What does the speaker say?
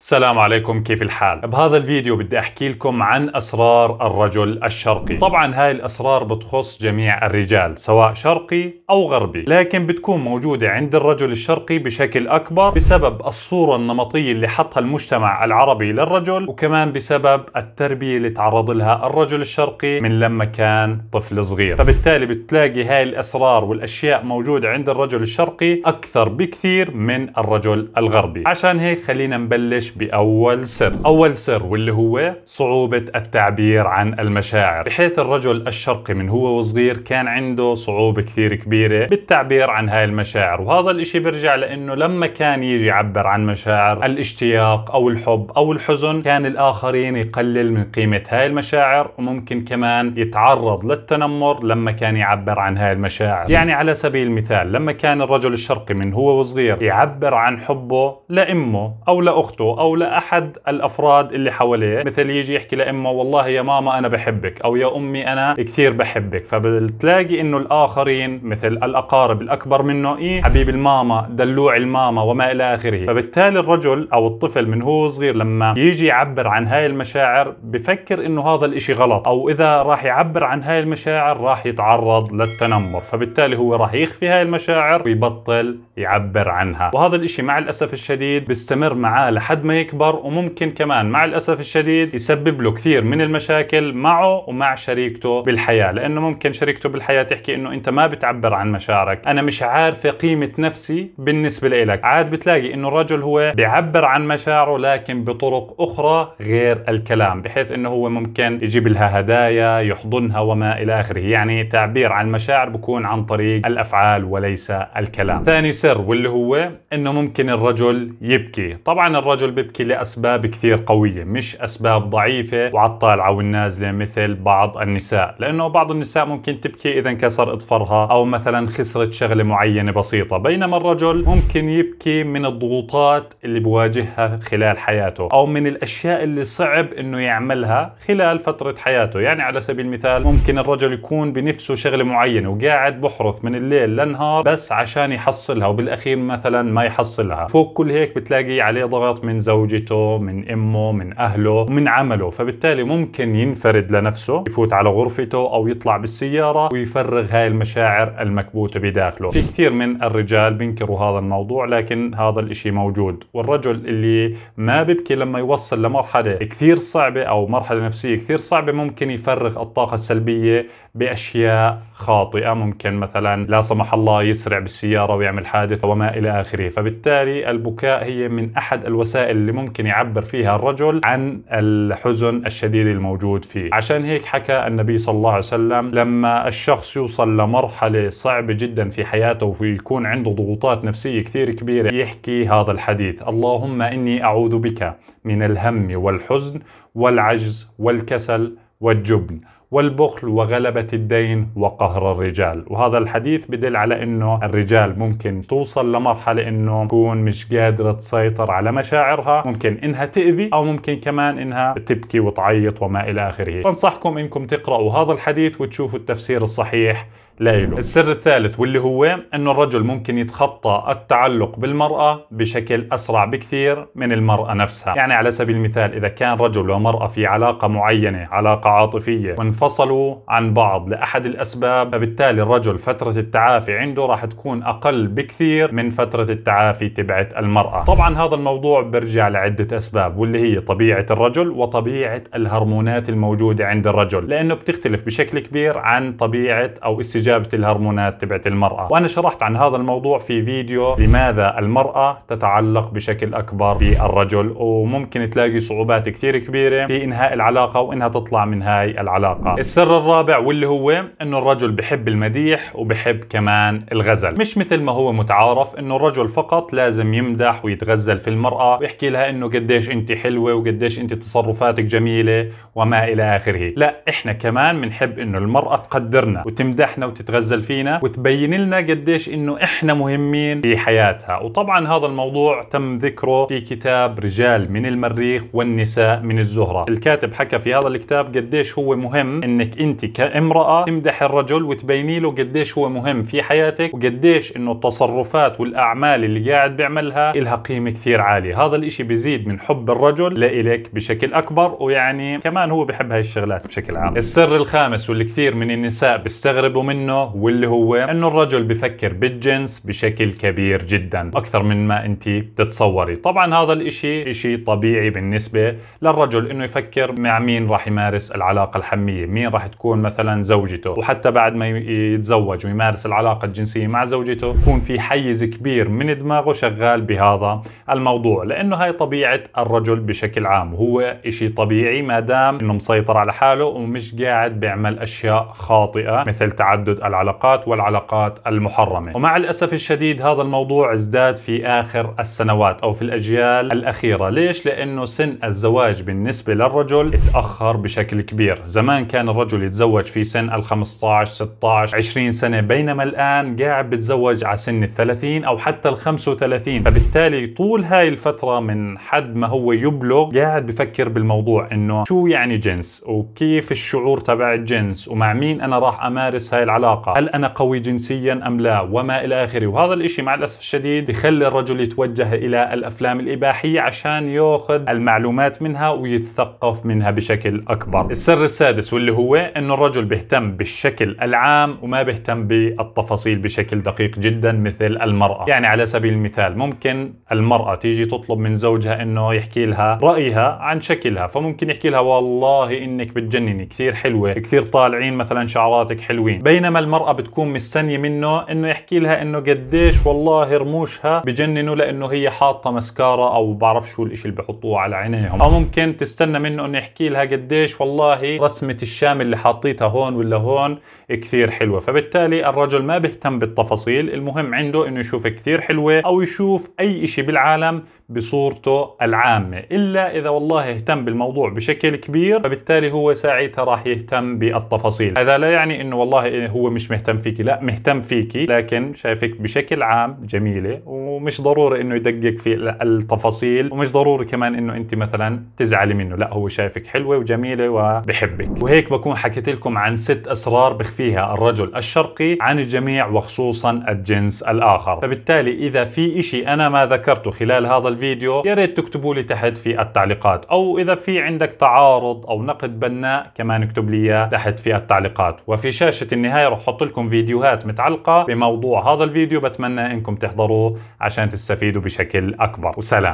السلام عليكم كيف الحال؟ بهذا الفيديو بدي احكي لكم عن اسرار الرجل الشرقي، طبعا هاي الاسرار بتخص جميع الرجال سواء شرقي او غربي، لكن بتكون موجوده عند الرجل الشرقي بشكل اكبر بسبب الصوره النمطيه اللي حطها المجتمع العربي للرجل وكمان بسبب التربيه اللي تعرض لها الرجل الشرقي من لما كان طفل صغير، فبالتالي بتلاقي هاي الاسرار والاشياء موجوده عند الرجل الشرقي اكثر بكثير من الرجل الغربي، عشان هيك خلينا نبلش نبلش بأول سر أول سر واللي هو صعوبة التعبير عن المشاعر بحيث الرجل الشرقي من هو وصغير كان عنده صعوبة كثير كبيرة بالتعبير عن هاي المشاعر وهذا الاشي بيرجع لأنه لما كان يجي يعبر عن مشاعر الاشتياق أو الحب أو الحزن كان الآخرين يقلل من قيمة هاي المشاعر وممكن كمان يتعرض للتنمر لما كان يعبر عن هاي المشاعر يعني على سبيل المثال لما كان الرجل الشرقي من هو وصغير يعبر عن حبه لأمه أو لأخته او لاحد الافراد اللي حواليه مثل يجي يحكي لامه والله يا ماما انا بحبك او يا امي انا كثير بحبك فبتلاقي انه الاخرين مثل الاقارب الاكبر منه ايه حبيب الماما دلوع الماما وما الى اخره فبالتالي الرجل او الطفل من هو صغير لما يجي يعبر عن هاي المشاعر بفكر انه هذا الاشي غلط او اذا راح يعبر عن هاي المشاعر راح يتعرض للتنمر فبالتالي هو راح يخفي هاي المشاعر ويبطل يعبر عنها وهذا الاشي مع الاسف الشديد بيستمر معاه لحد ما يكبر وممكن كمان مع الاسف الشديد يسبب له كثير من المشاكل معه ومع شريكته بالحياه لانه ممكن شريكته بالحياه تحكي انه انت ما بتعبر عن مشاعرك انا مش عارفه قيمه نفسي بالنسبه لإلك عاد بتلاقي انه الرجل هو بيعبر عن مشاعره لكن بطرق اخرى غير الكلام بحيث انه هو ممكن يجيب لها هدايا يحضنها وما الى اخره يعني تعبير عن المشاعر بكون عن طريق الافعال وليس الكلام ثاني سر واللي هو انه ممكن الرجل يبكي طبعا الرجل بيبكي لأسباب كثير قوية مش أسباب ضعيفة وعالطالعة والنازلة مثل بعض النساء لأنه بعض النساء ممكن تبكي إذا انكسر اظفرها أو مثلا خسرت شغلة معينة بسيطة بينما الرجل ممكن يبكي من الضغوطات اللي بواجهها خلال حياته أو من الأشياء اللي صعب إنه يعملها خلال فترة حياته يعني على سبيل المثال ممكن الرجل يكون بنفسه شغلة معينة وقاعد بحرث من الليل لنهار بس عشان يحصلها وبالأخير مثلا ما يحصلها فوق كل هيك بتلاقي عليه ضغط من زوجته من امه من اهله من عمله فبالتالي ممكن ينفرد لنفسه يفوت على غرفته او يطلع بالسياره ويفرغ هاي المشاعر المكبوته بداخله في كثير من الرجال بينكروا هذا الموضوع لكن هذا الاشي موجود والرجل اللي ما بيبكي لما يوصل لمرحله كثير صعبه او مرحله نفسيه كثير صعبه ممكن يفرغ الطاقه السلبيه باشياء خاطئه ممكن مثلا لا سمح الله يسرع بالسياره ويعمل حادث وما الى اخره فبالتالي البكاء هي من احد الوسائل اللي ممكن يعبر فيها الرجل عن الحزن الشديد الموجود فيه عشان هيك حكى النبي صلى الله عليه وسلم لما الشخص يوصل لمرحلة صعبة جدا في حياته ويكون عنده ضغوطات نفسية كثير كبيرة يحكي هذا الحديث اللهم إني أعوذ بك من الهم والحزن والعجز والكسل والجبن والبخل وغلبة الدين وقهر الرجال وهذا الحديث بدل على انه الرجال ممكن توصل لمرحلة انه تكون مش قادرة تسيطر على مشاعرها ممكن انها تأذي او ممكن كمان انها تبكي وتعيط وما الى اخره بنصحكم انكم تقرأوا هذا الحديث وتشوفوا التفسير الصحيح لإله السر الثالث واللي هو أنه الرجل ممكن يتخطى التعلق بالمرأة بشكل أسرع بكثير من المرأة نفسها يعني على سبيل المثال إذا كان رجل ومرأة في علاقة معينة علاقة عاطفية وانفصلوا عن بعض لأحد الأسباب فبالتالي الرجل فترة التعافي عنده راح تكون أقل بكثير من فترة التعافي تبعت المرأة طبعا هذا الموضوع برجع لعدة أسباب واللي هي طبيعة الرجل وطبيعة الهرمونات الموجودة عند الرجل لأنه بتختلف بشكل كبير عن طبيعة أو استجابة استجابه الهرمونات تبعت المراه وانا شرحت عن هذا الموضوع في فيديو لماذا المراه تتعلق بشكل اكبر بالرجل وممكن تلاقي صعوبات كثير كبيره في انهاء العلاقه وانها تطلع من هاي العلاقه السر الرابع واللي هو انه الرجل بحب المديح وبحب كمان الغزل مش مثل ما هو متعارف انه الرجل فقط لازم يمدح ويتغزل في المراه ويحكي لها انه قديش انت حلوه وقديش انت تصرفاتك جميله وما الى اخره لا احنا كمان بنحب انه المراه تقدرنا وتمدحنا وتتغزل فينا وتبين لنا قديش انه احنا مهمين في حياتها وطبعا هذا الموضوع تم ذكره في كتاب رجال من المريخ والنساء من الزهرة الكاتب حكى في هذا الكتاب قديش هو مهم انك انت كامرأة تمدح الرجل وتبيني له قديش هو مهم في حياتك وقديش انه التصرفات والاعمال اللي قاعد بيعملها لها قيمة كثير عالية هذا الاشي بيزيد من حب الرجل لإلك بشكل اكبر ويعني كمان هو بحب هاي الشغلات بشكل عام السر الخامس واللي كثير من النساء بيستغربوا منه منه واللي هو انه الرجل بفكر بالجنس بشكل كبير جدا اكثر من ما انت بتتصوري طبعا هذا الاشي اشي طبيعي بالنسبة للرجل انه يفكر مع مين راح يمارس العلاقة الحمية مين راح تكون مثلا زوجته وحتى بعد ما يتزوج ويمارس العلاقة الجنسية مع زوجته يكون في حيز كبير من دماغه شغال بهذا الموضوع لانه هاي طبيعة الرجل بشكل عام وهو اشي طبيعي ما دام انه مسيطر على حاله ومش قاعد بيعمل اشياء خاطئة مثل تعدد تجدد العلاقات والعلاقات المحرمة ومع الأسف الشديد هذا الموضوع ازداد في آخر السنوات أو في الأجيال الأخيرة ليش؟ لأنه سن الزواج بالنسبة للرجل تأخر بشكل كبير زمان كان الرجل يتزوج في سن ال 15 16 20 سنة بينما الآن قاعد بتزوج على سن ال 30 أو حتى ال 35 فبالتالي طول هاي الفترة من حد ما هو يبلغ قاعد بفكر بالموضوع انه شو يعني جنس وكيف الشعور تبع الجنس ومع مين انا راح امارس هاي العلاقة العلاقه هل انا قوي جنسيا ام لا وما الى اخره وهذا الاشي مع الاسف الشديد بخلي الرجل يتوجه الى الافلام الاباحيه عشان ياخذ المعلومات منها ويتثقف منها بشكل اكبر السر السادس واللي هو انه الرجل بيهتم بالشكل العام وما بيهتم بالتفاصيل بشكل دقيق جدا مثل المراه يعني على سبيل المثال ممكن المراه تيجي تطلب من زوجها انه يحكي لها رايها عن شكلها فممكن يحكي لها والله انك بتجنني كثير حلوه كثير طالعين مثلا شعراتك حلوين بينما المرأة بتكون مستنية منه انه يحكي لها انه قديش والله رموشها بجننوا لانه هي حاطة مسكارة او بعرف شو الاشي اللي بحطوه على عينيهم او ممكن تستنى منه انه يحكي لها قديش والله رسمة الشام اللي حاطيتها هون ولا هون كثير حلوة فبالتالي الرجل ما بيهتم بالتفاصيل المهم عنده انه يشوف كثير حلوة او يشوف اي اشي بالعالم بصورته العامة إلا إذا والله اهتم بالموضوع بشكل كبير فبالتالي هو ساعتها راح يهتم بالتفاصيل هذا لا يعني أنه والله هو مش مهتم فيكي لا مهتم فيكي لكن شايفك بشكل عام جميله ومش ضروري انه يدقق في التفاصيل ومش ضروري كمان انه انت مثلا تزعلي منه لا هو شايفك حلوه وجميله وبحبك وهيك بكون حكيت لكم عن ست اسرار بخفيها الرجل الشرقي عن الجميع وخصوصا الجنس الاخر فبالتالي اذا في اشي انا ما ذكرته خلال هذا الفيديو يا ريت تكتبوا لي تحت في التعليقات او اذا في عندك تعارض او نقد بناء كمان اكتب لي اياه تحت في التعليقات وفي شاشه النهايه بالنهايه رح احط لكم فيديوهات متعلقه بموضوع هذا الفيديو بتمنى انكم تحضروه عشان تستفيدوا بشكل اكبر وسلام